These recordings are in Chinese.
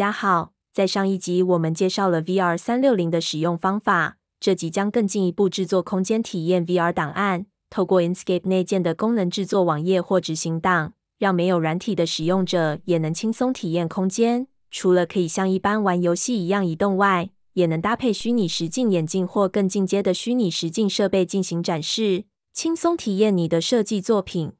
大家好，在上一集我们介绍了 VR 三六零的使用方法，这集将更进一步制作空间体验 VR 档案，透过 Inscape 内建的功能制作网页或执行档，让没有软体的使用者也能轻松体验空间。除了可以像一般玩游戏一样移动外，也能搭配虚拟实境眼镜或更进阶的虚拟实境设备进行展示，轻松体验你的设计作品。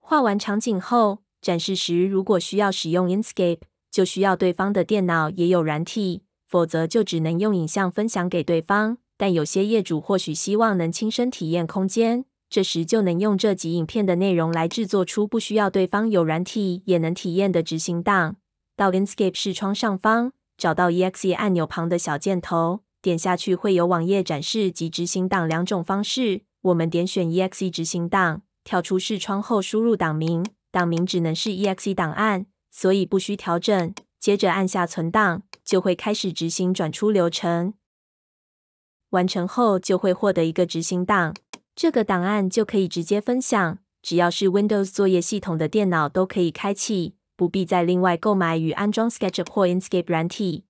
画完场景后，展示时如果需要使用 Inscape。就需要对方的电脑也有软体，否则就只能用影像分享给对方。但有些业主或许希望能亲身体验空间，这时就能用这集影片的内容来制作出不需要对方有软体也能体验的执行档。到 Lenscape 视窗上方，找到 EXE 按钮旁的小箭头，点下去会有网页展示及执行档两种方式。我们点选 EXE 执行档，跳出视窗后输入档名，档名只能是 EXE 档案。所以不需调整，接着按下存档，就会开始执行转出流程。完成后就会获得一个执行档，这个档案就可以直接分享。只要是 Windows 作业系统的电脑都可以开启，不必再另外购买与安装 SketchUp 或 Inscape 软体。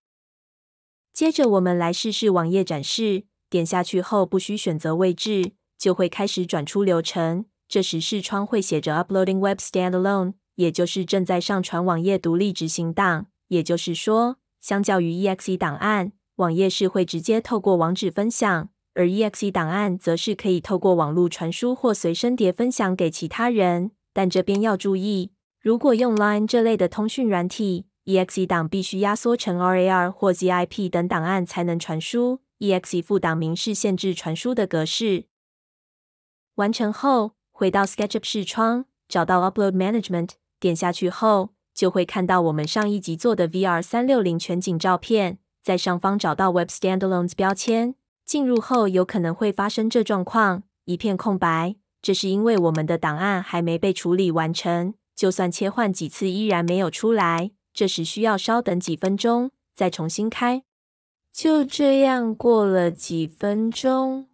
接着我们来试试网页展示，点下去后不需选择位置，就会开始转出流程。这时视窗会写着 Uploading Web Standalone。也就是正在上传网页独立执行档，也就是说，相较于 EXE 档案，网页是会直接透过网址分享，而 EXE 档案则是可以透过网络传输或随身碟分享给其他人。但这边要注意，如果用 Line 这类的通讯软体，EXE 档必须压缩成 RAR 或 ZIP 等档案才能传输。EXE 副档名是限制传输的格式。完成后，回到 SketchUp 视窗，找到 Upload Management。点下去后，就会看到我们上一集做的 VR 三六零全景照片。在上方找到 Web Standalone 标签，进入后有可能会发生这状况，一片空白。这是因为我们的档案还没被处理完成，就算切换几次依然没有出来。这时需要稍等几分钟，再重新开。就这样过了几分钟，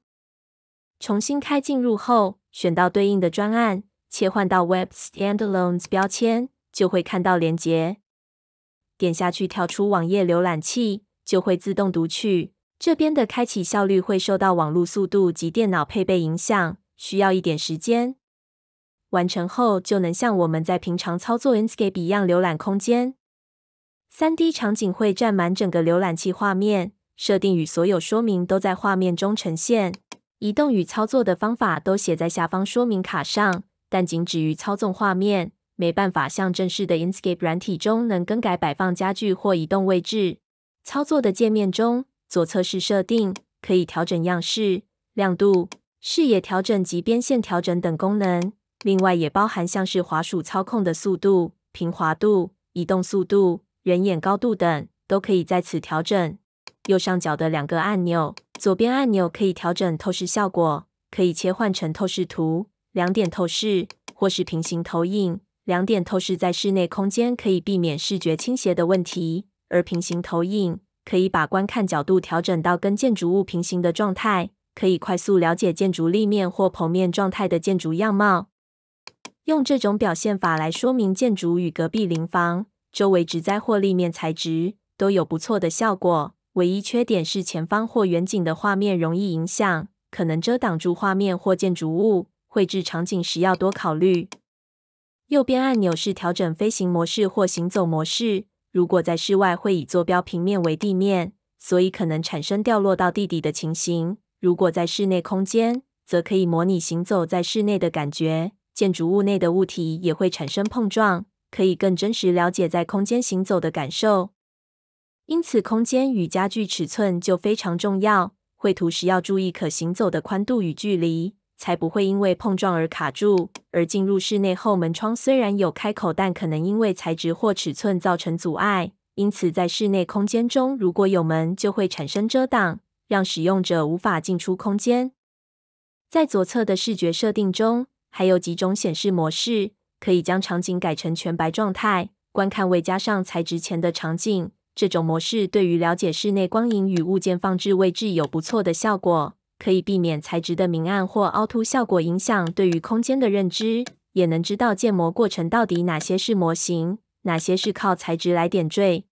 重新开进入后，选到对应的专案。切换到 Web Standalone 标签，就会看到连接，点下去跳出网页浏览器，就会自动读取。这边的开启效率会受到网络速度及电脑配备影响，需要一点时间。完成后就能像我们在平常操作 Enscape 一样浏览空间。3D 场景会占满整个浏览器画面，设定与所有说明都在画面中呈现，移动与操作的方法都写在下方说明卡上。但仅止于操纵画面，没办法像正式的 Inscape 软体中能更改摆放家具或移动位置操作的界面中，左侧是设定，可以调整样式、亮度、视野调整及边线调整等功能。另外也包含像是滑鼠操控的速度、平滑度、移动速度、人眼高度等，都可以在此调整。右上角的两个按钮，左边按钮可以调整透视效果，可以切换成透视图。两点透视或是平行投影，两点透视在室内空间可以避免视觉倾斜的问题，而平行投影可以把观看角度调整到跟建筑物平行的状态，可以快速了解建筑立面或剖面状态的建筑样貌。用这种表现法来说明建筑与隔壁邻房周围植栽或立面材质都有不错的效果。唯一缺点是前方或远景的画面容易影响，可能遮挡住画面或建筑物。绘制场景时要多考虑。右边按钮是调整飞行模式或行走模式。如果在室外，会以坐标平面为地面，所以可能产生掉落到地底的情形。如果在室内空间，则可以模拟行走在室内的感觉。建筑物内的物体也会产生碰撞，可以更真实了解在空间行走的感受。因此，空间与家具尺寸就非常重要。绘图时要注意可行走的宽度与距离。才不会因为碰撞而卡住。而进入室内后，门窗虽然有开口，但可能因为材质或尺寸造成阻碍。因此，在室内空间中，如果有门，就会产生遮挡，让使用者无法进出空间。在左侧的视觉设定中，还有几种显示模式，可以将场景改成全白状态，观看未加上材质前的场景。这种模式对于了解室内光影与物件放置位置有不错的效果。可以避免材质的明暗或凹凸效果影响对于空间的认知，也能知道建模过程到底哪些是模型，哪些是靠材质来点缀。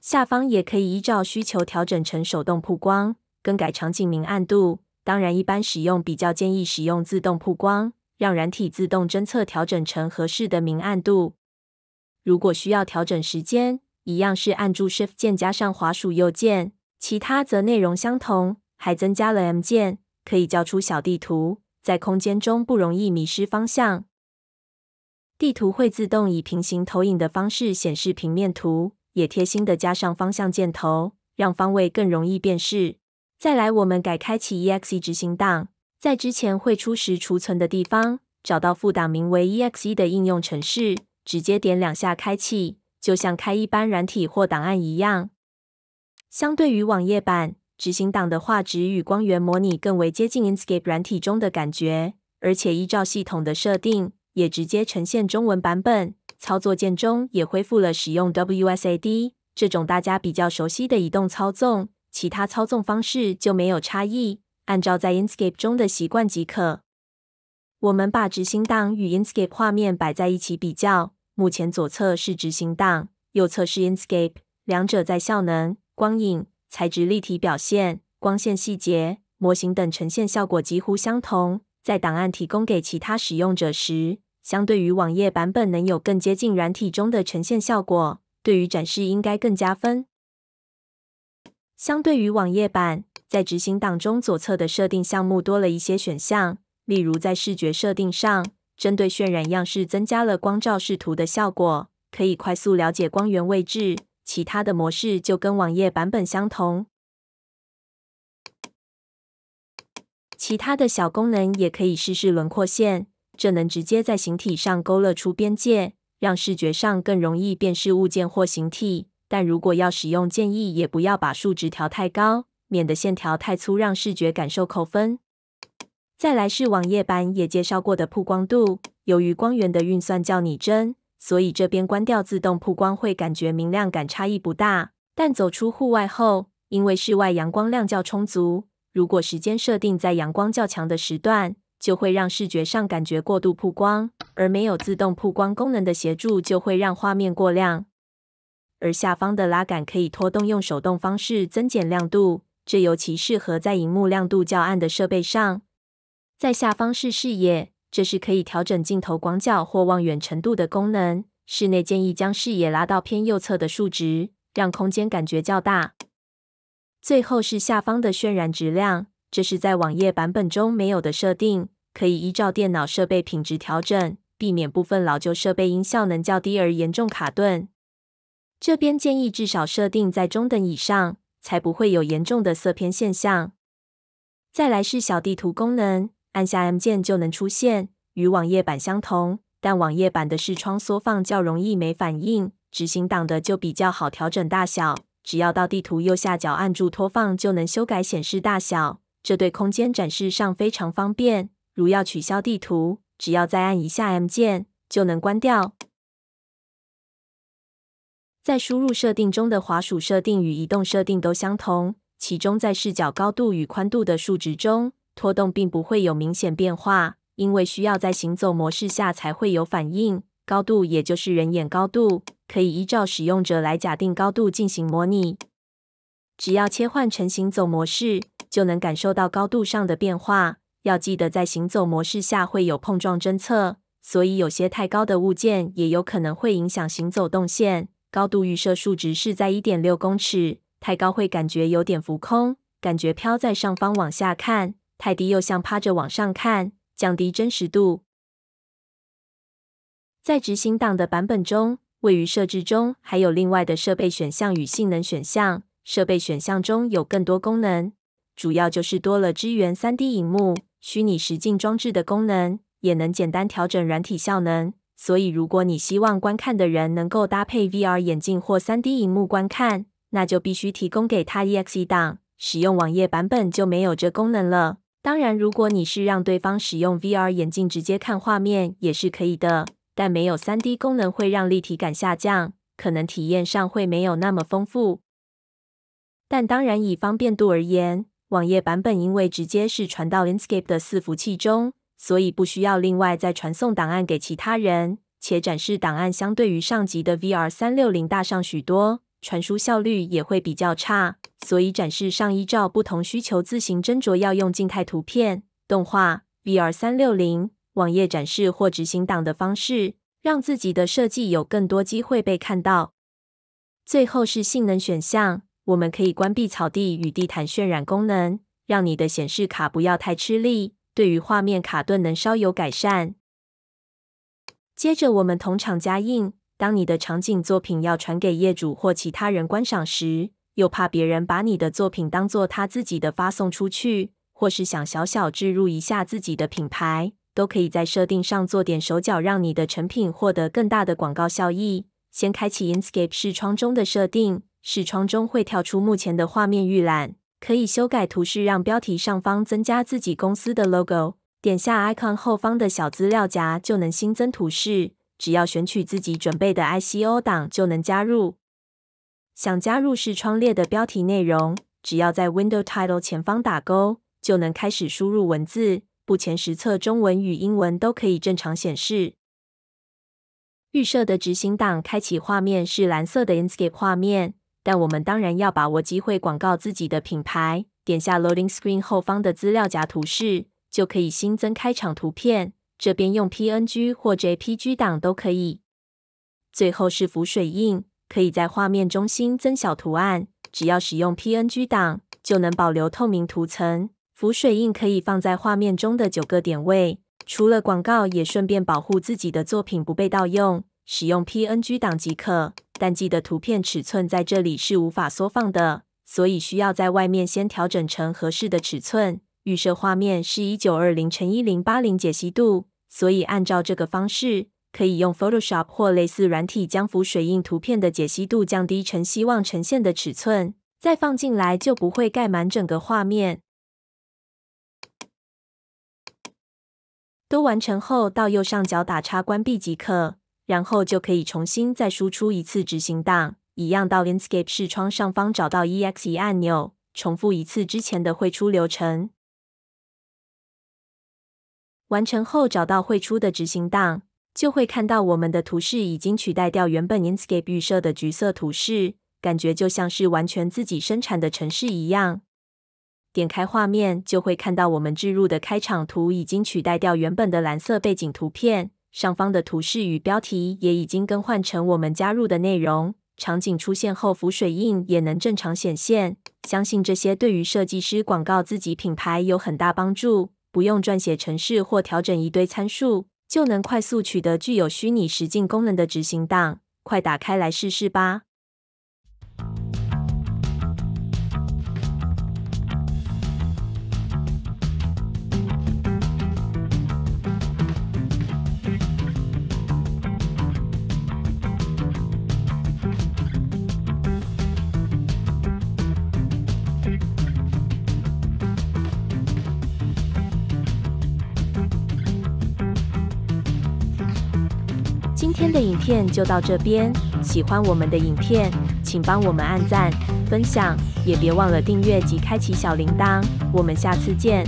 下方也可以依照需求调整成手动曝光，更改场景明暗度。当然，一般使用比较建议使用自动曝光，让软体自动侦测调整成合适的明暗度。如果需要调整时间，一样是按住 Shift 键加上滑鼠右键，其他则内容相同。还增加了 M 键，可以叫出小地图，在空间中不容易迷失方向。地图会自动以平行投影的方式显示平面图，也贴心的加上方向箭头，让方位更容易辨识。再来，我们改开启 EXE 执行档，在之前绘出时储存的地方，找到副档名为 EXE 的应用程式，直接点两下开启，就像开一般软体或档案一样。相对于网页版。执行党的画质与光源模拟更为接近 Inkscape 软体中的感觉，而且依照系统的设定，也直接呈现中文版本。操作键中也恢复了使用 W S A D 这种大家比较熟悉的移动操纵，其他操纵方式就没有差异，按照在 Inkscape 中的习惯即可。我们把执行档与 Inkscape 画面摆在一起比较，目前左侧是执行档，右侧是 Inkscape，两者在效能、光影。材质、立体表现、光线细节、模型等呈现效果几乎相同。在档案提供给其他使用者时，相对于网页版本，能有更接近软体中的呈现效果，对于展示应该更加分。相对于网页版，在执行档中左侧的设定项目多了一些选项，例如在视觉设定上，针对渲染样式增加了光照视图的效果，可以快速了解光源位置。其他的模式就跟网页版本相同，其他的小功能也可以试试轮廓线，这能直接在形体上勾勒出边界，让视觉上更容易辨识物件或形体。但如果要使用，建议也不要把数值调太高，免得线条太粗让视觉感受扣分。再来是网页版也介绍过的曝光度，由于光源的运算较拟真。所以这边关掉自动曝光会感觉明亮感差异不大，但走出户外后，因为室外阳光量较充足，如果时间设定在阳光较强的时段，就会让视觉上感觉过度曝光，而没有自动曝光功能的协助，就会让画面过亮。而下方的拉杆可以拖动，用手动方式增减亮度，这尤其适合在荧幕亮度较暗的设备上。在下方是视野。这是可以调整镜头广角或望远程度的功能。室内建议将视野拉到偏右侧的数值，让空间感觉较大。最后是下方的渲染质量，这是在网页版本中没有的设定，可以依照电脑设备品质调整，避免部分老旧设备因效能较低而严重卡顿。这边建议至少设定在中等以上，才不会有严重的色偏现象。再来是小地图功能。按下 M 键就能出现，与网页版相同，但网页版的视窗缩放较容易没反应，执行档的就比较好调整大小。只要到地图右下角按住拖放就能修改显示大小，这对空间展示上非常方便。如要取消地图，只要再按一下 M 键就能关掉。在输入设定中的滑鼠设定与移动设定都相同，其中在视角高度与宽度的数值中。拖动并不会有明显变化，因为需要在行走模式下才会有反应。高度也就是人眼高度，可以依照使用者来假定高度进行模拟。只要切换成行走模式，就能感受到高度上的变化。要记得在行走模式下会有碰撞侦测，所以有些太高的物件也有可能会影响行走动线。高度预设数值是在一点六公尺，太高会感觉有点浮空，感觉飘在上方，往下看。太低又像趴着往上看，降低真实度。在执行档的版本中，位于设置中还有另外的设备选项与性能选项。设备选项中有更多功能，主要就是多了支援三 D 荧幕、虚拟实境装置的功能，也能简单调整软体效能。所以，如果你希望观看的人能够搭配 VR 眼镜或三 D 荧幕观看，那就必须提供给他 EXE 档。使用网页版本就没有这功能了。当然，如果你是让对方使用 VR 眼镜直接看画面也是可以的，但没有 3D 功能会让立体感下降，可能体验上会没有那么丰富。但当然，以方便度而言，网页版本因为直接是传到 InScape 的伺服器中，所以不需要另外再传送档案给其他人，且展示档案相对于上级的 VR 三六零大上许多。传输效率也会比较差，所以展示上依照不同需求自行斟酌要用静态图片、动画、VR 三六零网页展示或执行档的方式，让自己的设计有更多机会被看到。最后是性能选项，我们可以关闭草地与地毯渲染功能，让你的显示卡不要太吃力，对于画面卡顿能稍有改善。接着我们同厂加印。当你的场景作品要传给业主或其他人观赏时，又怕别人把你的作品当做他自己的发送出去，或是想小小置入一下自己的品牌，都可以在设定上做点手脚，让你的成品获得更大的广告效益。先开启 Inscape 视窗中的设定，视窗中会跳出目前的画面预览，可以修改图示，让标题上方增加自己公司的 logo。点下 icon 后方的小资料夹，就能新增图示。只要选取自己准备的 ICO 档就能加入。想加入视窗列的标题内容，只要在 Window Title 前方打勾就能开始输入文字。目前实测中文与英文都可以正常显示。预设的执行档开启画面是蓝色的 Inkscape 画面，但我们当然要把握机会广告自己的品牌。点下 Loading Screen 后方的资料夹图示，就可以新增开场图片。这边用 P N G 或 J P G 档都可以。最后是浮水印，可以在画面中心增小图案，只要使用 P N G 档就能保留透明图层。浮水印可以放在画面中的九个点位，除了广告，也顺便保护自己的作品不被盗用。使用 P N G 档即可，但记得图片尺寸在这里是无法缩放的，所以需要在外面先调整成合适的尺寸。预设画面是一九二零乘一零八零解析度，所以按照这个方式，可以用 Photoshop 或类似软体将浮水印图片的解析度降低成希望呈现的尺寸，再放进来就不会盖满整个画面。都完成后，到右上角打叉关闭即可，然后就可以重新再输出一次执行档，一样到 Landscape 视窗上方找到 EXE 按钮，重复一次之前的绘出流程。完成后，找到绘出的执行档，就会看到我们的图示已经取代掉原本 Inkscape 预设的橘色图示，感觉就像是完全自己生产的城市一样。点开画面，就会看到我们置入的开场图已经取代掉原本的蓝色背景图片，上方的图示与标题也已经更换成我们加入的内容。场景出现后，浮水印也能正常显现。相信这些对于设计师、广告、自己品牌有很大帮助。不用撰写程式或调整一堆参数，就能快速取得具有虚拟实境功能的执行档。快打开来试试吧！今天的影片就到这边，喜欢我们的影片，请帮我们按赞、分享，也别忘了订阅及开启小铃铛。我们下次见。